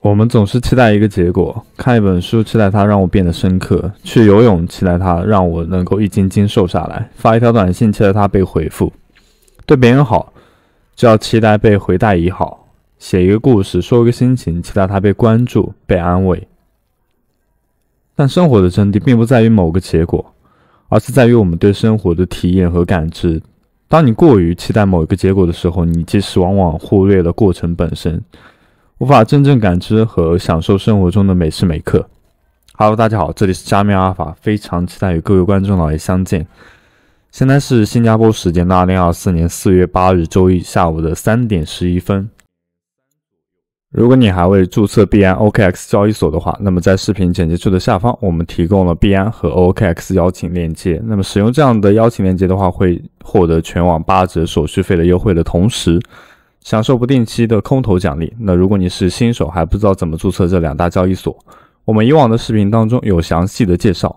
我们总是期待一个结果，看一本书期待它让我变得深刻，去游泳期待它让我能够一斤斤瘦下来，发一条短信期待它被回复，对别人好就要期待被回答也好，写一个故事说一个心情期待它被关注被安慰。但生活的真谛并不在于某个结果，而是在于我们对生活的体验和感知。当你过于期待某一个结果的时候，你其实往往忽略了过程本身。无法真正感知和享受生活中的每时每刻。Hello，大家好，这里是加密阿尔法，非常期待与各位观众老爷相见。现在是新加坡时间的二零二四年四月八日周一下午的三点十一分。如果你还未注册币安 OKX 交易所的话，那么在视频简介处的下方，我们提供了币安和 OKX 邀请链接。那么使用这样的邀请链接的话，会获得全网八折手续费的优惠的同时。享受不定期的空投奖励。那如果你是新手还不知道怎么注册这两大交易所，我们以往的视频当中有详细的介绍，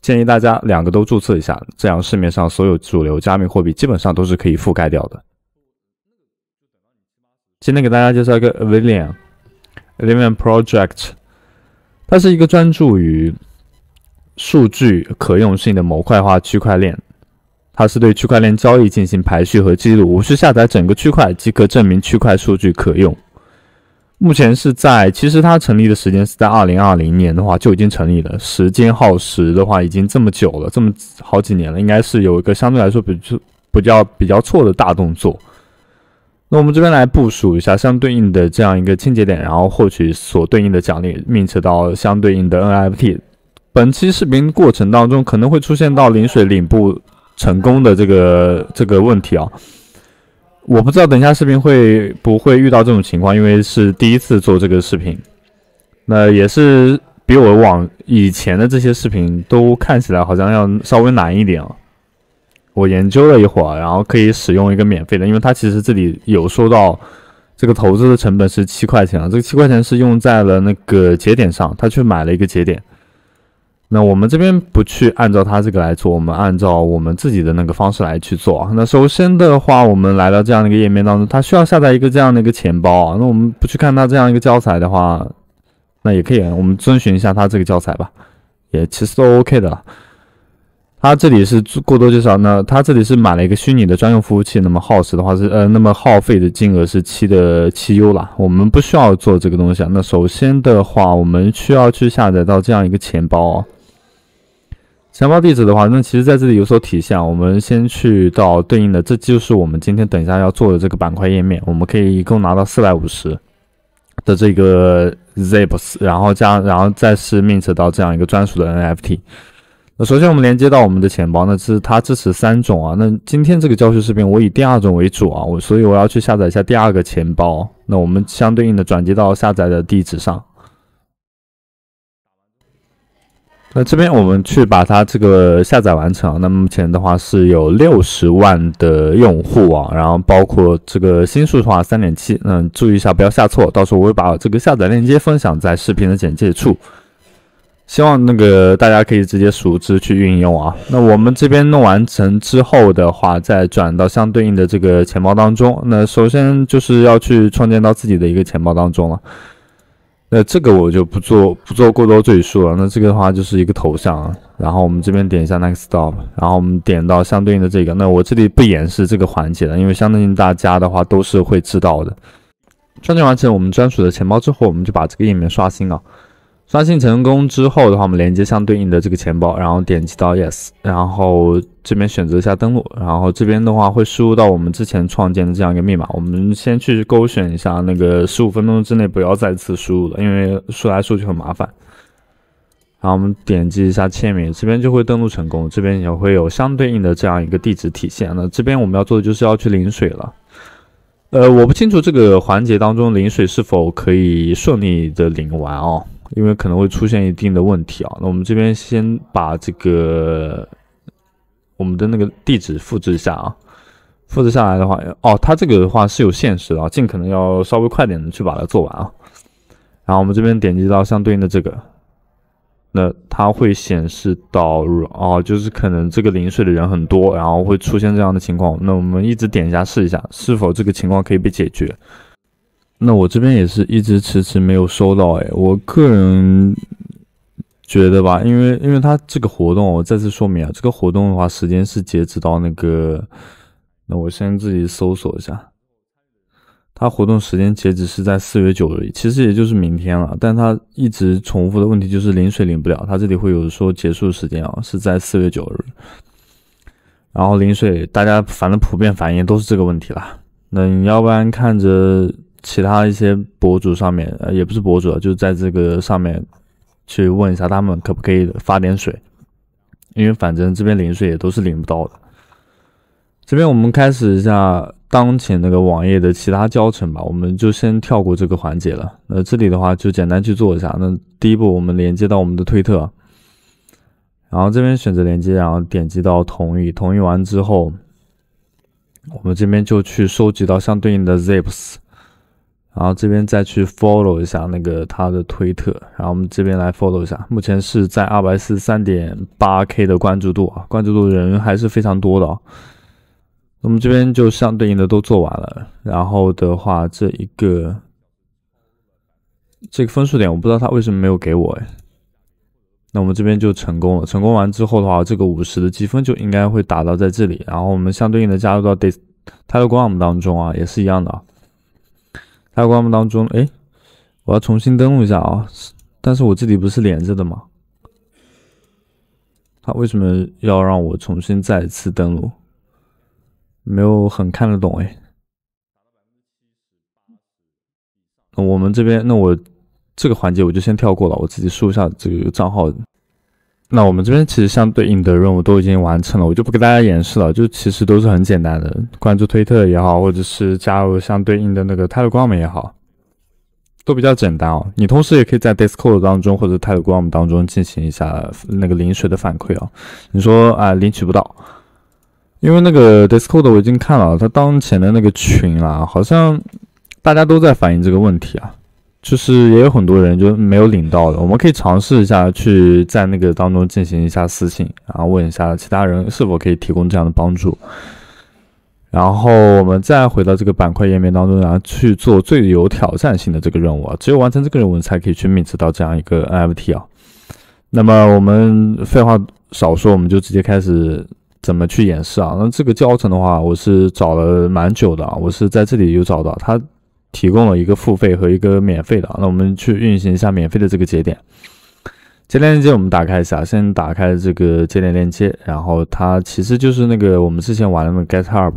建议大家两个都注册一下，这样市面上所有主流加密货币基本上都是可以覆盖掉的。今天给大家介绍一个 Avilion，Avilion Project，它是一个专注于数据可用性的模块化区块链。它是对区块链交易进行排序和记录，无需下载整个区块即可证明区块数据可用。目前是在，其实它成立的时间是在二零二零年的话就已经成立了，时间耗时的话已经这么久了，这么好几年了，应该是有一个相对来说比较比较比较错的大动作。那我们这边来部署一下相对应的这样一个清节点，然后获取所对应的奖励，映测到相对应的 NFT。本期视频过程当中可能会出现到临水领部成功的这个这个问题啊，我不知道等一下视频会不会遇到这种情况，因为是第一次做这个视频，那也是比我往以前的这些视频都看起来好像要稍微难一点啊。我研究了一会儿，然后可以使用一个免费的，因为它其实这里有说到这个投资的成本是七块钱啊，这个七块钱是用在了那个节点上，他去买了一个节点。那我们这边不去按照他这个来做，我们按照我们自己的那个方式来去做。那首先的话，我们来到这样的一个页面当中，它需要下载一个这样的一个钱包。啊。那我们不去看它这样一个教材的话，那也可以，我们遵循一下它这个教材吧，也其实都 OK 的。它这里是过多介绍，那它这里是买了一个虚拟的专用服务器，那么耗时的话是呃，那么耗费的金额是七的七 U 啦，我们不需要做这个东西啊。那首先的话，我们需要去下载到这样一个钱包啊。钱包地址的话，那其实在这里有所体现。我们先去到对应的，这就是我们今天等一下要做的这个板块页面。我们可以一共拿到四百五十的这个 z i p s 然后加，然后再是 Mint 到这样一个专属的 NFT。那首先我们连接到我们的钱包，那是它支持三种啊。那今天这个教学视频我以第二种为主啊，我所以我要去下载一下第二个钱包。那我们相对应的转接到下载的地址上。那这边我们去把它这个下载完成。那目前的话是有六十万的用户啊，然后包括这个新数的话三点七。嗯，注意一下不要下错，到时候我会把这个下载链接分享在视频的简介处，希望那个大家可以直接熟知去运用啊。那我们这边弄完成之后的话，再转到相对应的这个钱包当中。那首先就是要去创建到自己的一个钱包当中了。那这个我就不做不做过多赘述了。那这个的话就是一个头像，然后我们这边点一下 Next s t o p 然后我们点到相对应的这个。那我这里不演示这个环节了，因为相对应大家的话都是会知道的。创建完成我们专属的钱包之后，我们就把这个页面刷新啊。刷新成功之后的话，我们连接相对应的这个钱包，然后点击到 yes，然后这边选择一下登录，然后这边的话会输入到我们之前创建的这样一个密码。我们先去勾选一下那个十五分钟之内不要再次输入了，因为输来输去很麻烦。然后我们点击一下签名，这边就会登录成功，这边也会有相对应的这样一个地址体现。那这边我们要做的就是要去领水了。呃，我不清楚这个环节当中领水是否可以顺利的领完哦。因为可能会出现一定的问题啊，那我们这边先把这个我们的那个地址复制一下啊，复制下来的话，哦，它这个的话是有限时啊，尽可能要稍微快点的去把它做完啊。然后我们这边点击到相对应的这个，那它会显示到哦，就是可能这个临水的人很多，然后会出现这样的情况。那我们一直点一下试一下，是否这个情况可以被解决。那我这边也是一直迟迟没有收到哎，我个人觉得吧，因为因为他这个活动，我再次说明啊，这个活动的话时间是截止到那个，那我先自己搜索一下，他活动时间截止是在四月九日，其实也就是明天了。但他一直重复的问题就是领水领不了，他这里会有说结束时间啊是在四月九日，然后领水大家反正普遍反映都是这个问题啦，那你要不然看着。其他一些博主上面，呃，也不是博主，就在这个上面去问一下他们可不可以发点水，因为反正这边零水也都是领不到的。这边我们开始一下当前那个网页的其他教程吧，我们就先跳过这个环节了。那这里的话就简单去做一下。那第一步我们连接到我们的推特，然后这边选择连接，然后点击到同意，同意完之后，我们这边就去收集到相对应的 ZIPs。然后这边再去 follow 一下那个他的推特，然后我们这边来 follow 一下，目前是在二百四十三点八 k 的关注度啊，关注度人还是非常多的。那我们这边就相对应的都做完了。然后的话，这一个这个分数点，我不知道他为什么没有给我哎。那我们这边就成功了，成功完之后的话，这个五十的积分就应该会打到在这里，然后我们相对应的加入到 this Telegram 当中啊，也是一样的。开关当中，哎，我要重新登录一下啊！但是我这里不是连着的吗？他为什么要让我重新再次登录？没有很看得懂哎。那我们这边，那我这个环节我就先跳过了，我自己输一下这个账号。那我们这边其实相对应的任务都已经完成了，我就不给大家演示了，就其实都是很简单的，关注推特也好，或者是加入相对应的那个泰勒 gram 也好，都比较简单哦。你同时也可以在 Discord 当中或者泰勒 gram 当中进行一下那个领时的反馈啊。你说啊，领取不到，因为那个 Discord 我已经看了，他当前的那个群啊，好像大家都在反映这个问题啊。就是也有很多人就没有领到的，我们可以尝试一下去在那个当中进行一下私信，然后问一下其他人是否可以提供这样的帮助。然后我们再回到这个板块页面当中，然后去做最有挑战性的这个任务啊，只有完成这个任务才可以去 m mix 到这样一个 NFT 啊。那么我们废话少说，我们就直接开始怎么去演示啊？那这个教程的话，我是找了蛮久的啊，我是在这里有找到它。提供了一个付费和一个免费的，那我们去运行一下免费的这个节点。节点链接我们打开一下，先打开这个节点链接，然后它其实就是那个我们之前玩的那个 GitHub，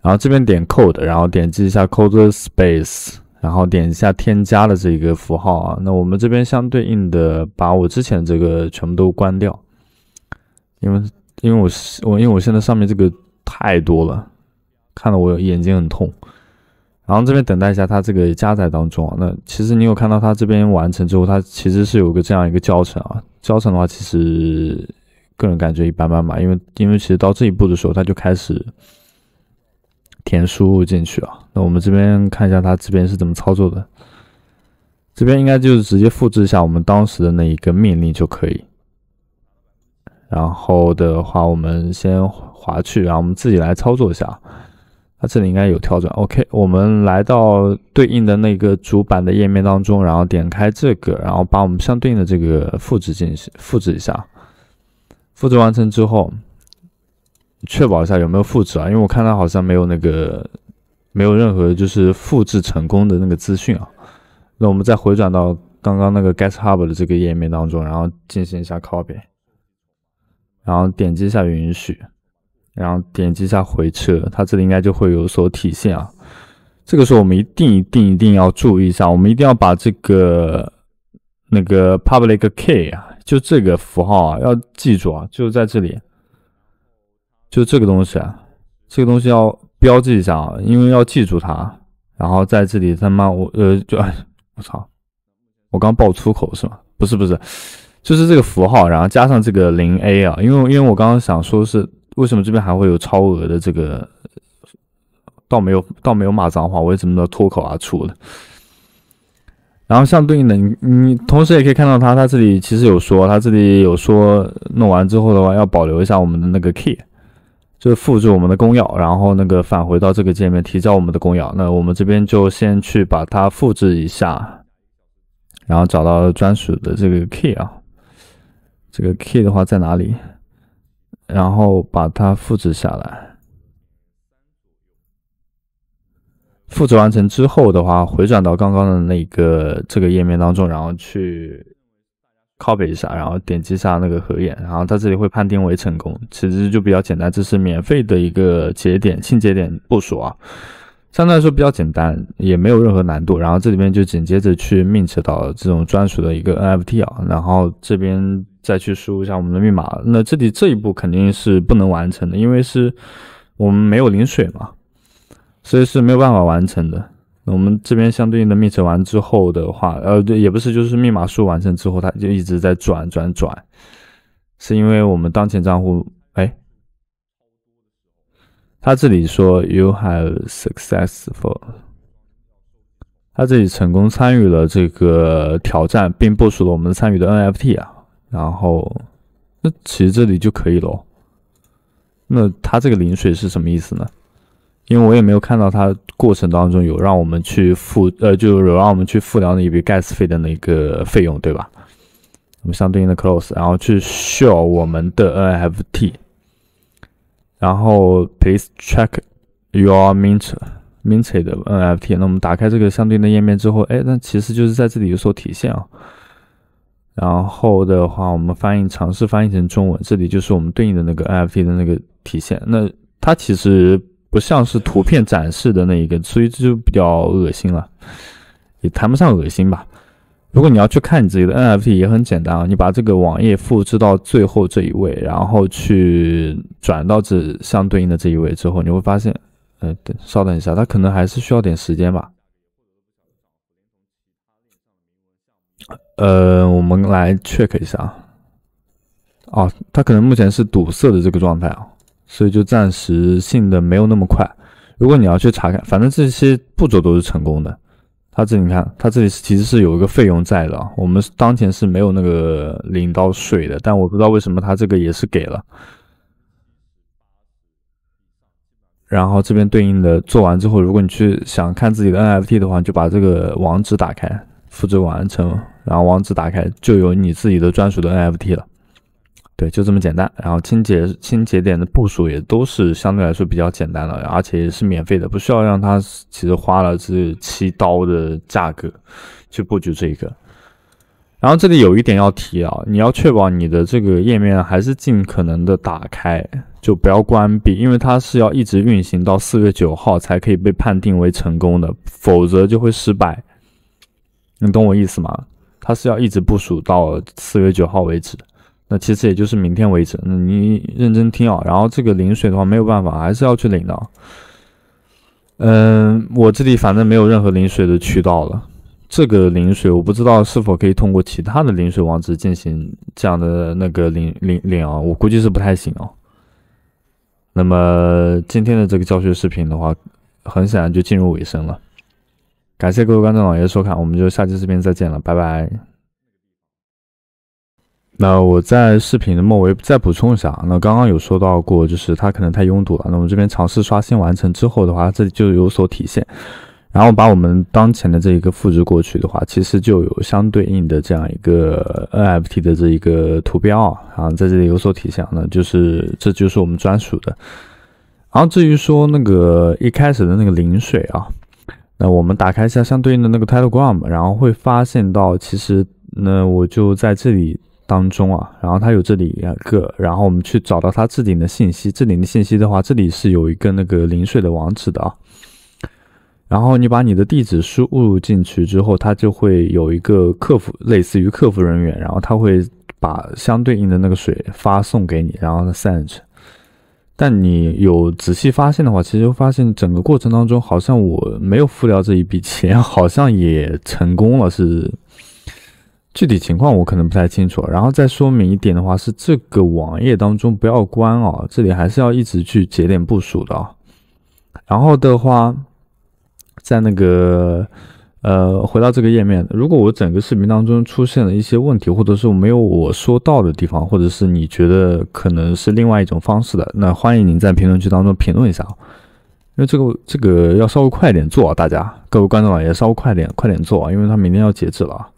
然后这边点 Code，然后点击一下 Code Space，然后点一下添加的这个符号啊。那我们这边相对应的把我之前这个全部都关掉，因为因为我我因为我现在上面这个太多了，看得我眼睛很痛。然后这边等待一下，它这个加载当中啊。那其实你有看到它这边完成之后，它其实是有个这样一个教程啊。教程的话，其实个人感觉一般般吧，因为因为其实到这一步的时候，它就开始填输入进去啊。那我们这边看一下它这边是怎么操作的。这边应该就是直接复制一下我们当时的那一个命令就可以。然后的话，我们先划去，然后我们自己来操作一下。它这里应该有跳转，OK，我们来到对应的那个主板的页面当中，然后点开这个，然后把我们相对应的这个复制进行复制一下，复制完成之后，确保一下有没有复制啊，因为我看它好像没有那个，没有任何就是复制成功的那个资讯啊，那我们再回转到刚刚那个 GitHub 的这个页面当中，然后进行一下 copy，然后点击一下允许。然后点击一下回车，它这里应该就会有所体现啊。这个时候我们一定一定一定要注意一下，我们一定要把这个那个 public key 啊，就这个符号啊，要记住啊，就在这里，就这个东西啊，这个东西要标记一下啊，因为要记住它。然后在这里他妈我呃就我操，我刚爆粗口是吗？不是不是，就是这个符号，然后加上这个零 a 啊，因为因为我刚刚想说是。为什么这边还会有超额的这个？倒没有，倒没有骂脏话，为什么都脱口而出了？然后相对应的，你你同时也可以看到他，他这里其实有说，他这里有说，弄完之后的话要保留一下我们的那个 key，就是复制我们的公钥，然后那个返回到这个界面提交我们的公钥。那我们这边就先去把它复制一下，然后找到专属的这个 key 啊，这个 key 的话在哪里？然后把它复制下来。复制完成之后的话，回转到刚刚的那个这个页面当中，然后去 copy 一下，然后点击下那个合眼，然后它这里会判定为成功。其实就比较简单，这是免费的一个节点新节点部署啊，相对来说比较简单，也没有任何难度。然后这里面就紧接着去 mint 到这种专属的一个 NFT 啊，然后这边。再去输入一下我们的密码，那这里这一步肯定是不能完成的，因为是我们没有领水嘛，所以是没有办法完成的。我们这边相对应的密测完之后的话，呃，对，也不是，就是密码输完成之后，它就一直在转转转，是因为我们当前账户哎，他这里说 you have successful，他这里成功参与了这个挑战，并部署了我们参与的 NFT 啊。然后，那其实这里就可以了。那它这个零水是什么意思呢？因为我也没有看到它过程当中有让我们去付，呃，就有让我们去付掉那一笔 gas 费的那个费用，对吧？我们相对应的 close，然后去 show 我们的 NFT，然后 please check your minted NFT。那我们打开这个相对应的页面之后，哎，那其实就是在这里有所体现啊。然后的话，我们翻译尝试翻译成中文，这里就是我们对应的那个 NFT 的那个体现。那它其实不像是图片展示的那一个，所以这就比较恶心了，也谈不上恶心吧。如果你要去看你自己的 NFT，也很简单啊，你把这个网页复制到最后这一位，然后去转到这相对应的这一位之后，你会发现，呃，等稍等一下，它可能还是需要点时间吧。呃，我们来 check 一下啊，哦，它可能目前是堵塞的这个状态啊，所以就暂时性的没有那么快。如果你要去查看，反正这些步骤都是成功的。它这里看，它这里其实是有一个费用在的我们当前是没有那个领到税的，但我不知道为什么它这个也是给了。然后这边对应的做完之后，如果你去想看自己的 NFT 的话，就把这个网址打开，复制完成。然后网址打开就有你自己的专属的 NFT 了，对，就这么简单。然后清洁清洁点的部署也都是相对来说比较简单的，而且也是免费的，不需要让它其实花了这七刀的价格去布局这个。然后这里有一点要提啊，你要确保你的这个页面还是尽可能的打开，就不要关闭，因为它是要一直运行到四月九号才可以被判定为成功的，否则就会失败。你懂我意思吗？它是要一直部署到四月九号为止，那其实也就是明天为止。那你认真听啊，然后这个领水的话没有办法，还是要去领的。嗯，我这里反正没有任何领水的渠道了。这个领水我不知道是否可以通过其他的领水网址进行这样的那个领领领啊，我估计是不太行哦。那么今天的这个教学视频的话，很显然就进入尾声了。感谢各位观众老爷的收看，我们就下期视频再见了，拜拜。那我在视频的末尾再补充一下，那刚刚有说到过，就是它可能太拥堵了。那我们这边尝试刷新完成之后的话，这里就有所体现。然后把我们当前的这一个复制过去的话，其实就有相对应的这样一个 NFT 的这一个图标啊，啊，在这里有所体现。那就是这就是我们专属的。然后至于说那个一开始的那个临水啊。那我们打开一下相对应的那个 Telegram，然后会发现到其实那我就在这里当中啊，然后它有这里两个，然后我们去找到它置顶的信息，置顶的信息的话，这里是有一个那个零碎的网址的啊，然后你把你的地址输入进去之后，它就会有一个客服，类似于客服人员，然后他会把相对应的那个水发送给你，然后 send。但你有仔细发现的话，其实发现整个过程当中，好像我没有付掉这一笔钱，好像也成功了，是具体情况我可能不太清楚。然后再说明一点的话，是这个网页当中不要关啊，这里还是要一直去节点部署的啊。然后的话，在那个。呃，回到这个页面，如果我整个视频当中出现了一些问题，或者是没有我说到的地方，或者是你觉得可能是另外一种方式的，那欢迎您在评论区当中评论一下因为这个这个要稍微快一点做，大家各位观众老爷稍微快点快点做，因为他明天要截止了。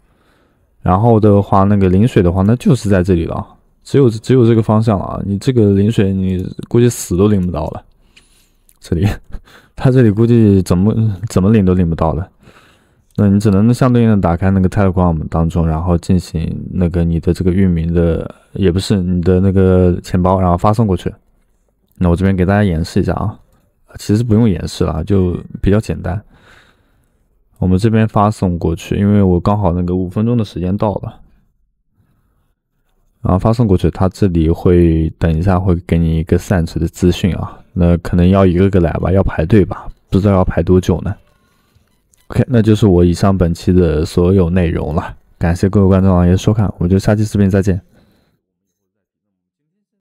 然后的话，那个领水的话，那就是在这里了，只有只有这个方向了啊。你这个领水，你估计死都领不到了。这里他这里估计怎么怎么领都领不到了。那你只能相对应的打开那个 Telegram 当中，然后进行那个你的这个域名的，也不是你的那个钱包，然后发送过去。那我这边给大家演示一下啊，其实不用演示了，就比较简单。我们这边发送过去，因为我刚好那个五分钟的时间到了，然后发送过去，它这里会等一下会给你一个 s e sense 的资讯啊。那可能要一个个来吧，要排队吧，不知道要排多久呢？OK，那就是我以上本期的所有内容了。感谢各位观众老爷收看，我们就下期视频再见。